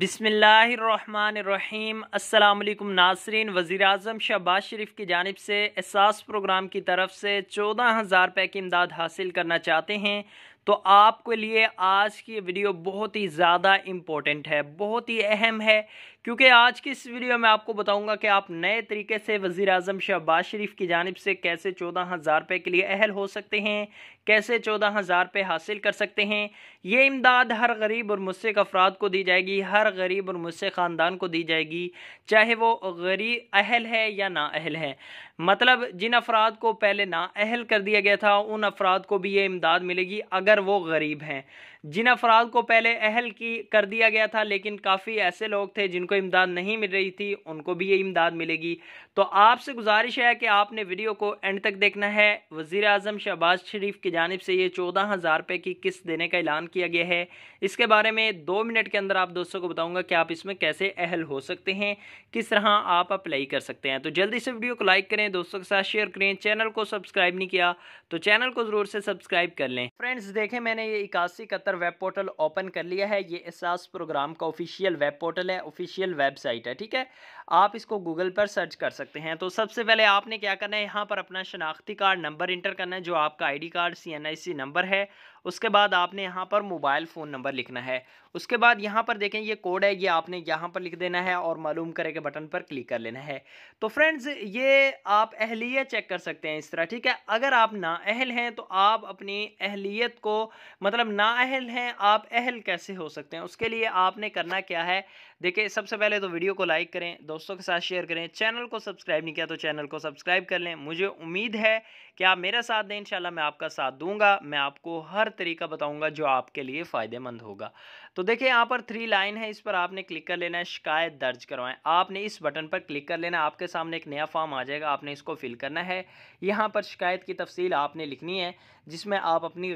बिसमीम अल्लाम नासरीन वज़ी अजम शहबाज शरीफ की जानब से एहसास प्रोग्राम की तरफ से चौदह हज़ार रुपये की इमदाद हासिल करना चाहते हैं तो आपके लिए आज की वीडियो बहुत ही ज़्यादा इम्पोर्टेंट है बहुत ही अहम है क्योंकि आज की इस वीडियो में आपको बताऊंगा कि आप नए तरीके से वज़ी अजम शहबाज शरीफ की जानब से कैसे चौदह हज़ार रुपये के लिए अहल हो सकते हैं कैसे चौदह हज़ार रुपये हासिल कर सकते हैं ये इमदाद हर गरीब और मुस्क अफराद को दी जाएगी हर गरीब और मुस्क ख़ानदान को दी जाएगी चाहे वो गरीब अहल है या ना अहल है मतलब जिन अफराद को पहले नाअहल कर दिया गया था उन अफराद को भी ये इमदाद मिलेगी अगर वो गरीब हैं जिन अफराद को पहले अहल की कर दिया गया था लेकिन काफ़ी ऐसे लोग थे जिनको इमदाद नहीं मिल रही थी उनको भी ये इमदाद मिलेगी तो आपसे गुजारिश है कि आपने वीडियो को एंड तक देखना है वज़ी अजम शहबाज शरीफ की जानब से ये चौदह हज़ार रुपये की किस्त देने का ऐलान किया गया है इसके बारे में दो मिनट के अंदर आप दोस्तों को बताऊँगा कि आप इसमें कैसे अहल हो सकते हैं किस तरह आप अप्लाई कर सकते हैं तो जल्दी से वीडियो को लाइक करें दोस्तों के साथ शेयर करें चैनल को सब्सक्राइब नहीं किया तो चैनल को ज़रूर से सब्सक्राइब कर लें फ्रेंड्स देखें मैंने ये इक्यासी कतर पर वेब पोर्टल ओपन कर लिया है ये एहसास प्रोग्राम का ऑफिशियल वेब पोर्टल है ऑफिशियल वेबसाइट है ठीक है आप इसको गूगल पर सर्च कर सकते हैं तो सबसे पहले आपने क्या करना है यहाँ पर अपना शनाख्ती कार्ड नंबर इंटर करना है जो आपका आईडी कार्ड सीएनआईसी नंबर है उसके बाद आपने यहाँ पर मोबाइल फ़ोन नंबर लिखना है उसके बाद यहाँ पर देखें ये कोड है ये आपने यहाँ पर लिख देना है और मालूम करें के बटन पर क्लिक कर लेना है तो फ्रेंड्स ये आप अहलियत चेक कर सकते हैं इस तरह ठीक है अगर आप ना अहल हैं तो आप अपनी अहलियत को मतलब ना अहल हैं आप अहल कैसे हो सकते हैं उसके लिए आपने करना क्या है देखिए सबसे पहले तो वीडियो को लाइक करें दोस्तों दोस्तों के साथ शेयर करें चैनल को सब्सक्राइब नहीं किया तो चैनल को सब्सक्राइब कर लें मुझे उम्मीद है कि आप मेरा साथ दें इंशाल्लाह मैं आपका साथ दूंगा मैं आपको हर तरीका बताऊंगा जो आपके लिए फ़ायदेमंद होगा तो देखिए यहाँ पर थ्री लाइन है इस पर आपने क्लिक कर लेना है शिकायत दर्ज करवाएं आपने इस बटन पर क्लिक कर लेना आपके सामने एक नया फॉर्म आ जाएगा आपने इसको फिल करना है यहाँ पर शिकायत की तफसील आपने लिखनी है जिसमें आप अपनी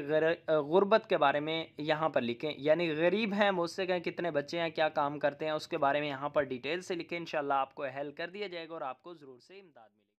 गुर्बत के बारे में यहाँ पर लिखें यानी गरीब हैं मुझसे कहें कितने बच्चे हैं क्या काम करते हैं उसके बारे में यहाँ पर डिटेल से लिखें इन आपको अहल कर दिया जाएगा और आपको ज़रूर से इमदाद मिलेगी